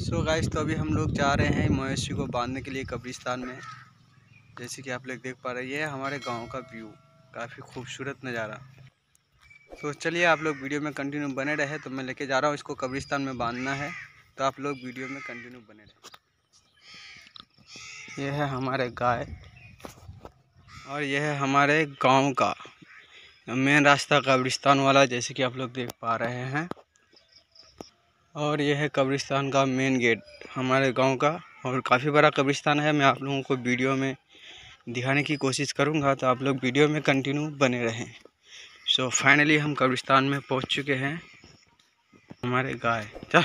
सो so guys तो अभी हम लोग जा रहे हैं मवेशी को बांधने के लिए कब्रिस्तान में जैसे कि आप लोग देख पा रहे हैं ये हमारे गांव का व्यू काफ़ी खूबसूरत नज़ारा तो चलिए आप लोग वीडियो में कंटिन्यू बने रहे तो मैं लेके जा रहा हूँ इसको कब्रिस्तान में बांधना है तो आप लोग वीडियो में कंटिन्यू बने रहे यह है हमारे गाय और यह है हमारे गाँव का मेन रास्ता कब्रिस्तान वाला जैसे कि आप लोग देख पा रहे हैं और यह है कब्रिस्तान का मेन गेट हमारे गांव का और काफ़ी बड़ा कब्रिस्तान है मैं आप लोगों को वीडियो में दिखाने की कोशिश करूंगा तो आप लोग वीडियो में कंटिन्यू बने रहें सो so, फाइनली हम कब्रिस्तान में पहुंच चुके हैं हमारे गाय क्या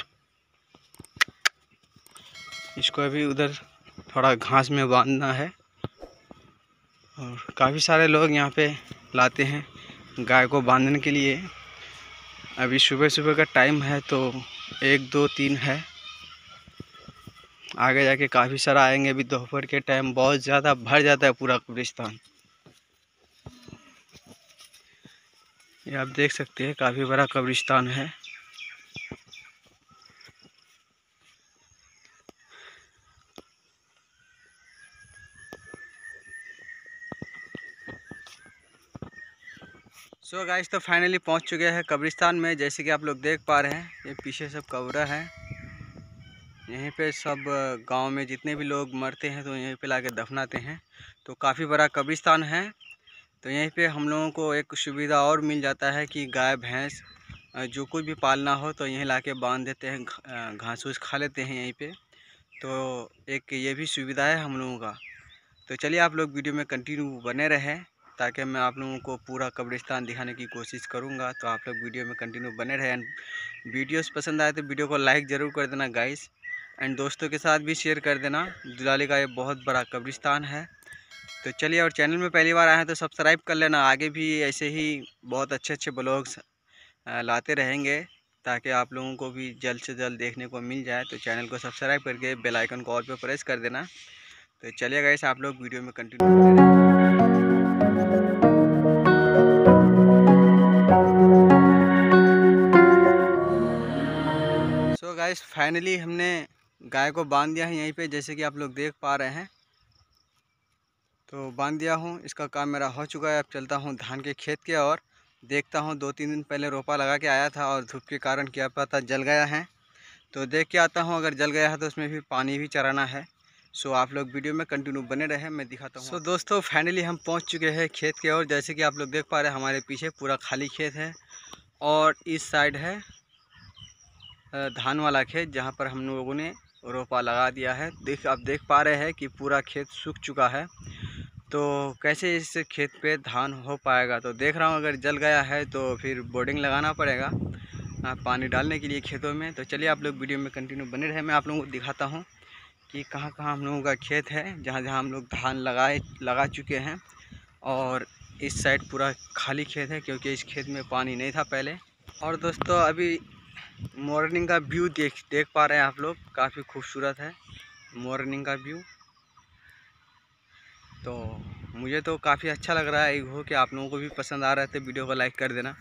इसको अभी उधर थोड़ा घास में बांधना है और काफ़ी सारे लोग यहाँ पे लाते हैं गाय को बांधने के लिए अभी सुबह सुबह का टाइम है तो एक दो तीन है आगे जाके काफ़ी सारा आएंगे अभी दोपहर के टाइम बहुत ज़्यादा भर जाता है पूरा कब्रिस्तान ये आप देख सकते हैं काफ़ी बड़ा कब्रिस्तान है सो गाइस तो फाइनली पहुंच चुके हैं कब्रिस्तान में जैसे कि आप लोग देख पा रहे हैं ये पीछे सब कब्रा है यहीं पे सब गांव में जितने भी लोग मरते हैं तो यहीं पे लाके दफनाते हैं तो काफ़ी बड़ा कब्रिस्तान है तो यहीं पे हम लोगों को एक सुविधा और मिल जाता है कि गाय भैंस जो कुछ भी पालना हो तो यहीं ला बांध देते हैं घास वूस खा लेते हैं यहीं पर तो एक ये भी सुविधा है हम लोगों का तो चलिए आप लोग वीडियो में कंटिन्यू बने रहें ताकि मैं आप लोगों को पूरा कब्रिस्तान दिखाने की कोशिश करूँगा तो आप लोग वीडियो में कंटिन्यू बने रहें एंड वीडियोज़ पसंद आए तो वीडियो को लाइक ज़रूर कर देना गाइस एंड दोस्तों के साथ भी शेयर कर देना दुलाली का ये बहुत बड़ा कब्रिस्तान है तो चलिए और चैनल में पहली बार आए हैं तो सब्सक्राइब कर लेना आगे भी ऐसे ही बहुत अच्छे अच्छे ब्लॉग्स लाते रहेंगे ताकि आप लोगों को भी जल्द से जल्द देखने को मिल जाए तो चैनल को सब्सक्राइब करके बेल आइकन को और पे प्रेस कर देना तो चलिए गाइस आप लोग वीडियो में कंटिन्यू करें गाइस फाइनली हमने गाय को बांध दिया है यहीं पे जैसे कि आप लोग देख पा रहे हैं तो बांध दिया हूँ इसका काम मेरा हो चुका है अब चलता हूँ धान के खेत के और देखता हूँ दो तीन दिन पहले रोपा लगा के आया था और धूप के कारण क्या पता जल गया है तो देख के आता हूँ अगर जल गया है तो उसमें भी पानी भी चराना है सो आप लोग वीडियो में कंटिन्यू बने रहे मैं दिखाता हूँ सो दोस्तों फाइनली हम पहुँच चुके हैं खेत के और जैसे कि आप लोग देख पा रहे हैं हमारे पीछे पूरा खाली खेत है और इस साइड है धान वाला खेत जहाँ पर हम लोगों ने रोपा लगा दिया है देख आप देख पा रहे हैं कि पूरा खेत सूख चुका है तो कैसे इस खेत पे धान हो पाएगा तो देख रहा हूँ अगर जल गया है तो फिर बोर्डिंग लगाना पड़ेगा पानी डालने के लिए खेतों में तो चलिए आप लोग वीडियो में कंटिन्यू बने रहे मैं आप लोगों को दिखाता हूँ कि कहाँ कहाँ हम लोगों का खेत है जहाँ जहाँ हम लोग धान लगाए लगा चुके हैं और इस साइड पूरा खाली खेत है क्योंकि इस खेत में पानी नहीं था पहले और दोस्तों अभी मॉर्निंग का व्यू देख देख पा रहे हैं आप लोग काफ़ी खूबसूरत है मॉर्निंग का व्यू तो मुझे तो काफ़ी अच्छा लग रहा है हो कि आप लोगों को भी पसंद आ रहा है तो वीडियो को लाइक कर देना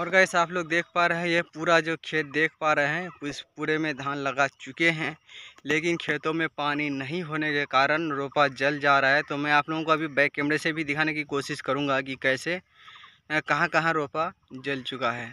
और गैस आप लोग देख पा रहे हैं ये पूरा जो खेत देख पा रहे हैं इस पूरे में धान लगा चुके हैं लेकिन खेतों में पानी नहीं होने के कारण रोपा जल जा रहा है तो मैं आप लोगों को अभी बैक कैमरे से भी दिखाने की कोशिश करूँगा कि कैसे कहाँ कहाँ रोपा जल चुका है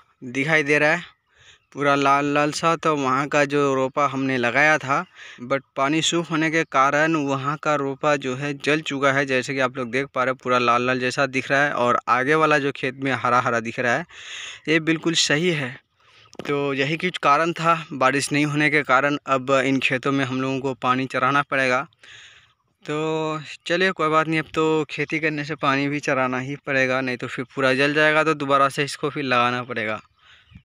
दिखाई दे रहा है पूरा लाल लाल सा तो वहाँ का जो रोपा हमने लगाया था बट पानी सूख होने के कारण वहाँ का रोपा जो है जल चुका है जैसे कि आप लोग देख पा रहे पूरा लाल लाल जैसा दिख रहा है और आगे वाला जो खेत में हरा हरा दिख रहा है ये बिल्कुल सही है तो यही कुछ कारण था बारिश नहीं होने के कारण अब इन खेतों में हम लोगों को पानी चढ़ाना पड़ेगा तो चलिए कोई बात नहीं अब तो खेती करने से पानी भी चराना ही पड़ेगा नहीं तो फिर पूरा जल जाएगा तो दोबारा से इसको फिर लगाना पड़ेगा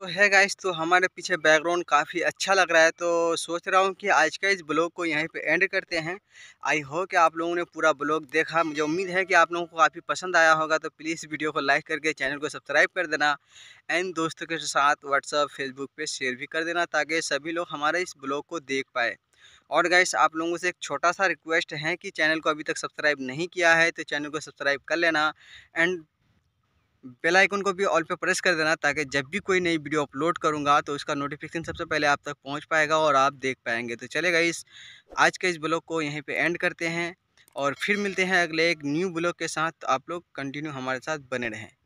तो है गाइस तो हमारे पीछे बैकग्राउंड काफ़ी अच्छा लग रहा है तो सोच रहा हूँ कि आज का इस ब्लॉग को यहीं पे एंड करते हैं आई होप कि आप लोगों ने पूरा ब्लॉग देखा मुझे उम्मीद है कि आप लोगों को काफ़ी पसंद आया होगा तो प्लीज़ वीडियो को लाइक करके चैनल को सब्सक्राइब कर देना एंड दोस्तों के साथ व्हाट्सअप फेसबुक पे शेयर भी कर देना ताकि सभी लोग हमारे इस ब्लॉग को देख पाए और गाइस आप लोगों से एक छोटा सा रिक्वेस्ट है कि चैनल को अभी तक सब्सक्राइब नहीं किया है तो चैनल को सब्सक्राइब कर लेना एंड बेल आइकन को भी ऑल पे प्रेस कर देना ताकि जब भी कोई नई वीडियो अपलोड करूँगा तो उसका नोटिफिकेशन सबसे पहले आप तक पहुँच पाएगा और आप देख पाएंगे तो चलेगा इस आज के इस ब्लॉग को यहीं पर एंड करते हैं और फिर मिलते हैं अगले एक न्यू ब्लॉग के साथ आप लोग कंटिन्यू हमारे साथ बने रहें